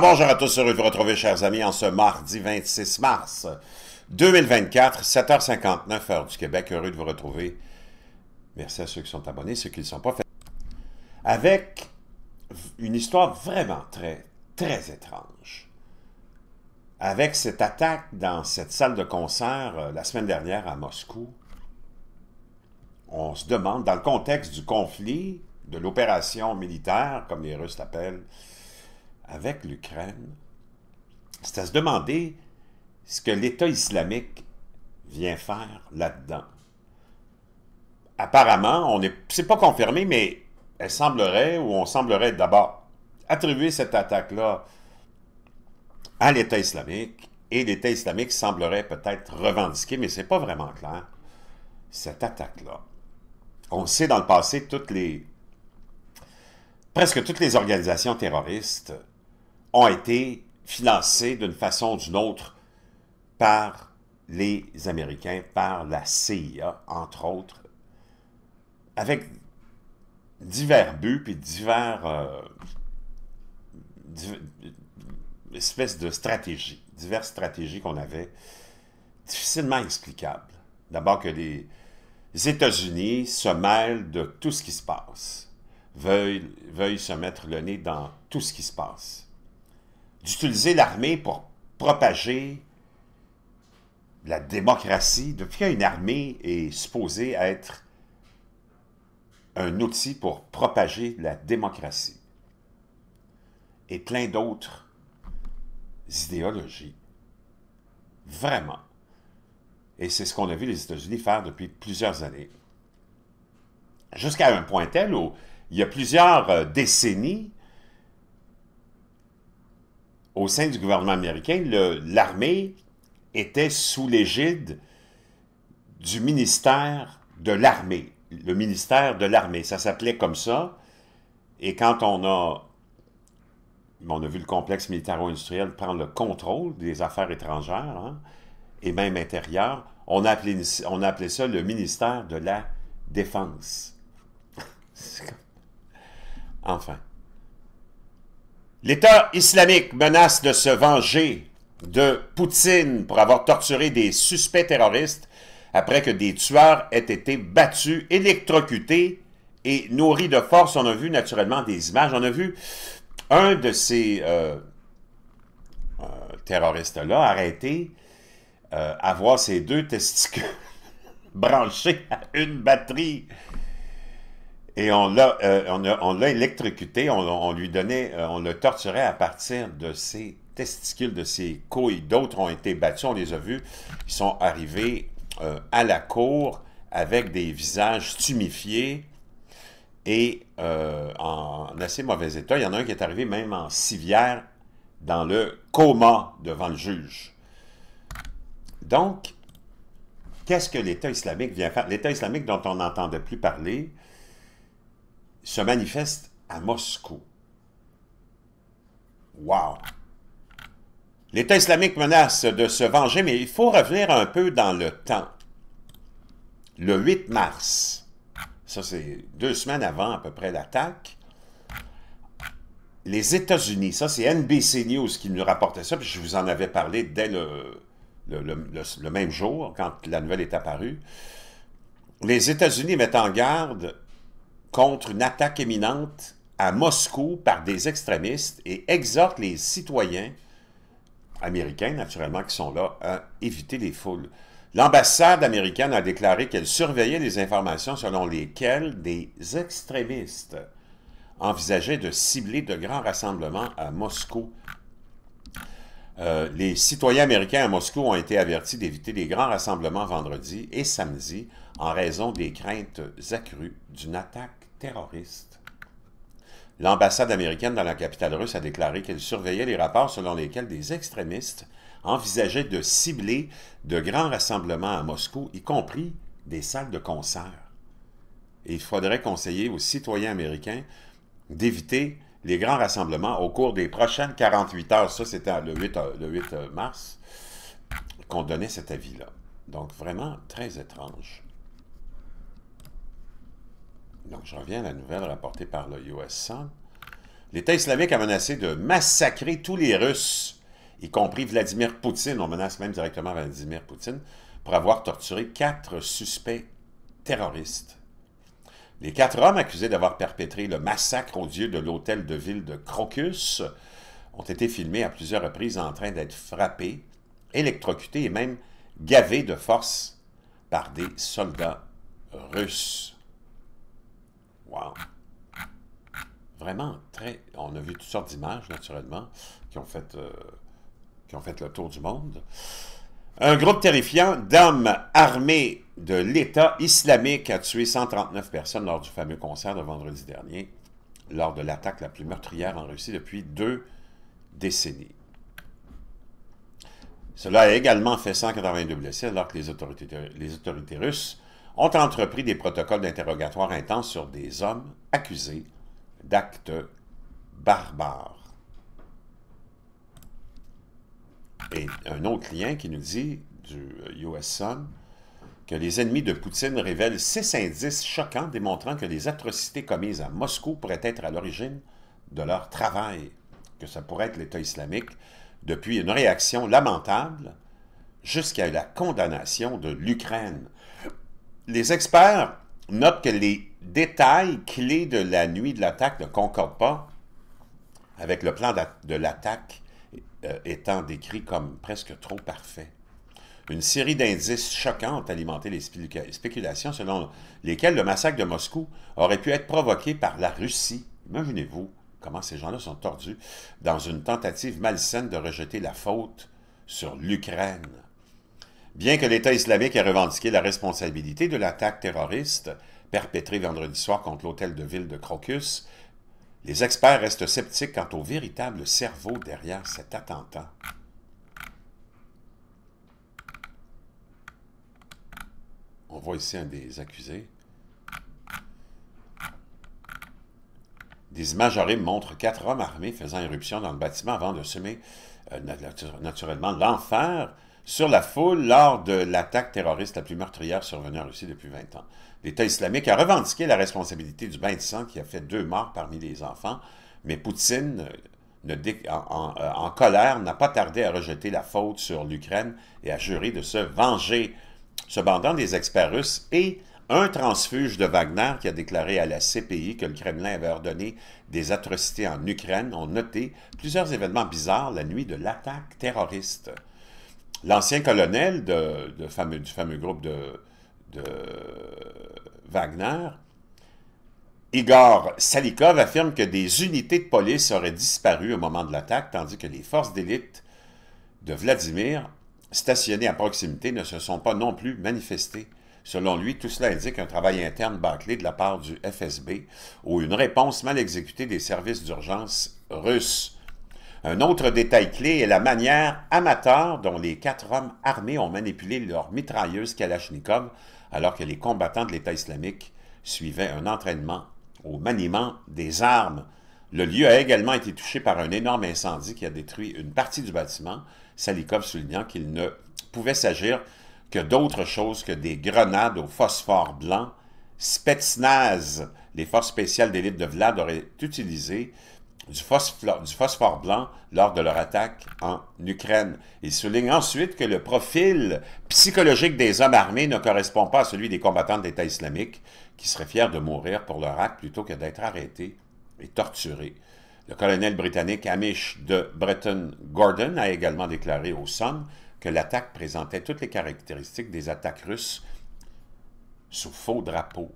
bonjour à tous, heureux de vous retrouver, chers amis, en ce mardi 26 mars 2024, 7h59, heure du Québec. Heureux de vous retrouver. Merci à ceux qui sont abonnés, ceux qui ne le sont pas. Fait. Avec une histoire vraiment très, très étrange. Avec cette attaque dans cette salle de concert euh, la semaine dernière à Moscou, on se demande, dans le contexte du conflit, de l'opération militaire, comme les Russes l'appellent, avec l'Ukraine, c'est à se demander ce que l'État islamique vient faire là-dedans. Apparemment, ce n'est pas confirmé, mais elle semblerait, ou on semblerait d'abord attribuer cette attaque-là à l'État islamique, et l'État islamique semblerait peut-être revendiquer, mais ce n'est pas vraiment clair, cette attaque-là. On sait dans le passé, toutes les, presque toutes les organisations terroristes ont été financés d'une façon ou d'une autre par les Américains, par la CIA, entre autres, avec divers buts, et divers, euh, espèces de stratégies, diverses stratégies qu'on avait, difficilement explicables. D'abord que les, États-Unis se mêlent de tout ce qui se passe, veuillent, veuillent se mettre le nez dans tout ce qui se passe d'utiliser l'armée pour propager la démocratie, depuis qu'une armée est supposée être un outil pour propager la démocratie et plein d'autres idéologies. Vraiment. Et c'est ce qu'on a vu les États-Unis faire depuis plusieurs années. Jusqu'à un point tel où il y a plusieurs euh, décennies, au sein du gouvernement américain, l'armée était sous l'égide du ministère de l'armée. Le ministère de l'armée, ça s'appelait comme ça. Et quand on a, on a vu le complexe militaro-industriel prendre le contrôle des affaires étrangères hein, et même intérieures, on a, on a appelé ça le ministère de la Défense. enfin. L'État islamique menace de se venger de Poutine pour avoir torturé des suspects terroristes après que des tueurs aient été battus, électrocutés et nourris de force. On a vu naturellement des images. On a vu un de ces euh, euh, terroristes-là arrêté euh, avoir ses deux testicules branchés à une batterie et on l'a euh, on électrocuté, on, lui euh, on le torturait à partir de ses testicules, de ses couilles. D'autres ont été battus, on les a vus. Ils sont arrivés euh, à la cour avec des visages tumifiés et en assez mauvais état. Il y en a un qui est arrivé même en civière dans le coma devant le juge. Donc, qu'est-ce que l'État islamique vient faire? L'État islamique dont on n'entendait plus parler, se manifeste à Moscou. Wow! L'État islamique menace de se venger, mais il faut revenir un peu dans le temps. Le 8 mars, ça c'est deux semaines avant à peu près l'attaque, les États-Unis, ça c'est NBC News qui nous rapportait ça, puis je vous en avais parlé dès le, le même jour, quand la nouvelle est apparue. Les États-Unis mettent en garde contre une attaque éminente à Moscou par des extrémistes et exhorte les citoyens américains, naturellement, qui sont là, à éviter les foules. L'ambassade américaine a déclaré qu'elle surveillait les informations selon lesquelles des extrémistes envisageaient de cibler de grands rassemblements à Moscou. Euh, les citoyens américains à Moscou ont été avertis d'éviter les grands rassemblements vendredi et samedi en raison des craintes accrues d'une attaque terroristes. L'ambassade américaine dans la capitale russe a déclaré qu'elle surveillait les rapports selon lesquels des extrémistes envisageaient de cibler de grands rassemblements à Moscou, y compris des salles de concert. Et il faudrait conseiller aux citoyens américains d'éviter les grands rassemblements au cours des prochaines 48 heures. Ça, c'était le 8, euh, le 8 euh, mars qu'on donnait cet avis-là. Donc, vraiment très étrange. Donc, je reviens à la nouvelle rapportée par le US L'État islamique a menacé de massacrer tous les Russes, y compris Vladimir Poutine. On menace même directement Vladimir Poutine pour avoir torturé quatre suspects terroristes. Les quatre hommes accusés d'avoir perpétré le massacre yeux de l'hôtel de ville de Crocus ont été filmés à plusieurs reprises en train d'être frappés, électrocutés et même gavés de force par des soldats russes. Vraiment très. On a vu toutes sortes d'images, naturellement, qui ont fait, euh, qui ont fait le tour du monde. Un groupe terrifiant d'hommes armés de l'État islamique a tué 139 personnes lors du fameux concert de vendredi dernier, lors de l'attaque la plus meurtrière en Russie depuis deux décennies. Cela a également fait 182 blessés alors que autorités, les autorités russes ont entrepris des protocoles d'interrogatoire intenses sur des hommes accusés d'actes barbares. Et un autre lien qui nous dit du US euh, que les ennemis de Poutine révèlent six indices choquants démontrant que les atrocités commises à Moscou pourraient être à l'origine de leur travail, que ça pourrait être l'État islamique, depuis une réaction lamentable jusqu'à la condamnation de l'Ukraine les experts notent que les détails clés de la nuit de l'attaque ne concordent pas avec le plan de l'attaque euh, étant décrit comme presque trop parfait. Une série d'indices choquants ont alimenté les spéculations selon lesquelles le massacre de Moscou aurait pu être provoqué par la Russie. Imaginez-vous comment ces gens-là sont tordus dans une tentative malsaine de rejeter la faute sur l'Ukraine. Bien que l'État islamique ait revendiqué la responsabilité de l'attaque terroriste perpétrée vendredi soir contre l'hôtel de ville de Crocus, les experts restent sceptiques quant au véritable cerveau derrière cet attentat. On voit ici un des accusés. Des images montrent quatre hommes armés faisant irruption dans le bâtiment avant de semer euh, naturellement l'enfer sur la foule lors de l'attaque terroriste la plus meurtrière survenue en Russie depuis 20 ans. L'État islamique a revendiqué la responsabilité du bain de sang qui a fait deux morts parmi les enfants, mais Poutine, euh, en, euh, en, colère, n'a pas tardé à rejeter la faute sur l'Ukraine et a juré de se venger. Cependant, des experts russes et un transfuge de Wagner qui a déclaré à la CPI que le Kremlin avait ordonné des atrocités en Ukraine ont noté plusieurs événements bizarres la nuit de l'attaque terroriste l'ancien colonel du fameux groupe de, de Wagner, Igor Salikov affirme que des unités de police auraient disparu au moment de l'attaque, tandis que les forces d'élite de Vladimir, stationnées à proximité, ne se sont pas non plus manifestées. Selon lui, tout cela indique un travail interne bâclé de la part du FSB ou une réponse mal exécutée des services d'urgence russes. Un autre détail clé est la manière amateur dont les quatre hommes armés ont manipulé leur mitrailleuse Kalachnikov alors que les combattants de l'État islamique suivaient un entraînement au maniement des armes. Le lieu a également été touché par un énorme incendie qui a détruit une partie du bâtiment, Salikov soulignant qu'il ne pouvait s'agir que d'autre chose que des grenades au phosphore blanc. Spetsnaz, les forces spéciales d'élite de Vlad auraient utilisé du phosphore, phosphore, blanc lors de leur attaque en Ukraine. Il souligne ensuite que le profil psychologique des hommes armés ne correspond pas à celui des combattants de l'État islamique, qui seraient fiers de mourir pour leur acte plutôt que d'être arrêtés et torturés. Le colonel britannique Amish de Bretton Gordon a également déclaré au Sun que l'attaque présentait toutes les caractéristiques des attaques russes sous faux drapeau.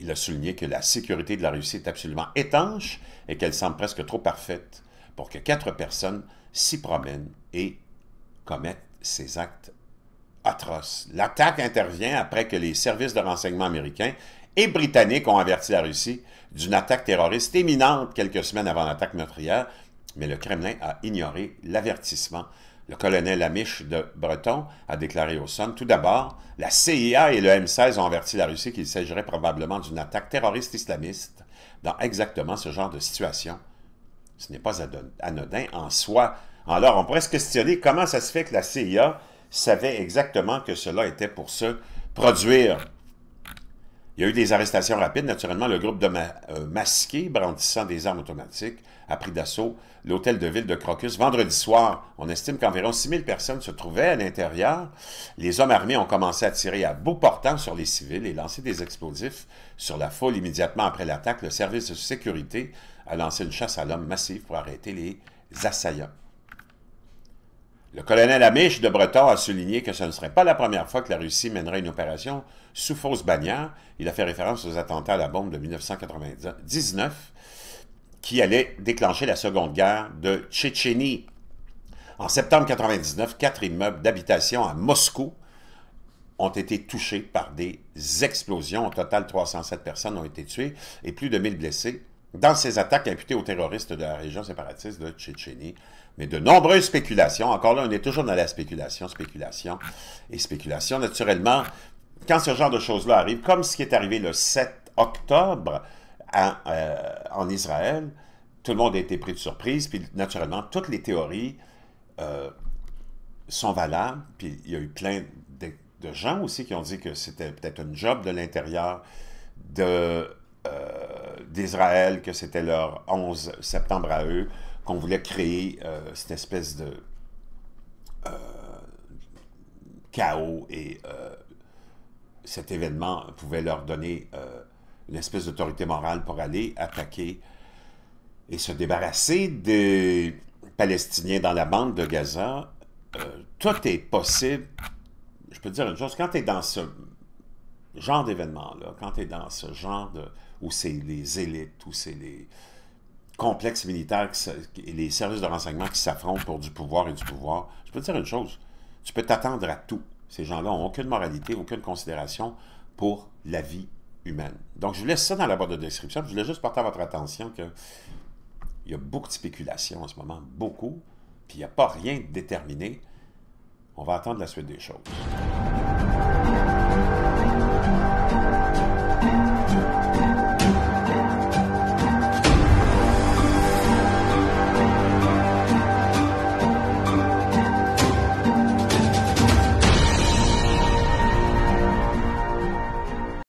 Il a souligné que la sécurité de la Russie est absolument étanche et qu'elle semble presque trop parfaite pour que quatre personnes s'y promènent et commettent ces actes atroces. L'attaque intervient après que les services de renseignement américains et britanniques ont averti la Russie d'une attaque terroriste éminente quelques semaines avant l'attaque meurtrière, mais le Kremlin a ignoré l'avertissement le colonel Amish de Breton a déclaré au SON, tout d'abord, la CIA et le M16 ont averti la Russie qu'il s'agirait probablement d'une attaque terroriste islamiste dans exactement ce genre de situation. Ce n'est pas anodin en soi. Alors, on pourrait se questionner comment ça se fait que la CIA savait exactement que cela était pour se produire. Il y a eu des arrestations rapides. Naturellement, le groupe de euh, masqués brandissant des armes automatiques a pris d'assaut l'hôtel de ville de Crocus. Vendredi soir, on estime qu'environ 6000 personnes se trouvaient à l'intérieur. Les hommes armés ont commencé à tirer à bout portant sur les civils et lancer des explosifs sur la foule. Immédiatement après l'attaque, le service de sécurité a lancé une chasse à l'homme massive pour arrêter les assaillants. Le colonel Amish de Breton a souligné que ce ne serait pas la première fois que la Russie mènerait une opération sous fausse bannière. Il a fait référence aux attentats à la bombe de 1999 qui allaient déclencher la seconde guerre de Tchétchénie. En septembre 1999, quatre immeubles d'habitation à Moscou ont été touchés par des explosions. Au total, 307 personnes ont été tuées et plus de 1000 blessés dans ces attaques imputées aux terroristes de la région séparatiste de Tchétchénie mais de nombreuses spéculations. Encore là, on est toujours dans la spéculation, spéculation et spéculation. Naturellement, quand ce genre de choses-là arrive, comme ce qui est arrivé le 7 octobre euh, en Israël, tout le monde a été pris de surprise, puis naturellement, toutes les théories euh, sont valables, puis il y a eu plein de, gens aussi qui ont dit que c'était peut-être une job de l'intérieur euh, d'Israël, que c'était leur 11 septembre à eux, qu'on voulait créer euh, cette espèce de euh, chaos et euh, cet événement pouvait leur donner une espèce d'autorité morale pour aller attaquer et se débarrasser des Palestiniens dans la bande de Gaza. tout est possible. Je peux dire une chose, quand tu es dans ce genre d'événement-là, quand tu es dans ce genre de... où c'est les élites, où c'est les complexe militaires et les services de renseignement qui s'affrontent pour du pouvoir et du pouvoir, je peux te dire une chose, tu peux t'attendre à tout. Ces gens-là n'ont aucune moralité, aucune considération pour la vie humaine. Donc, je vous laisse ça dans la barre de description. Je voulais juste porter à votre attention que y a beaucoup de spéculations en ce moment, beaucoup, puis il n'y a pas rien de déterminé. On va attendre la suite des choses.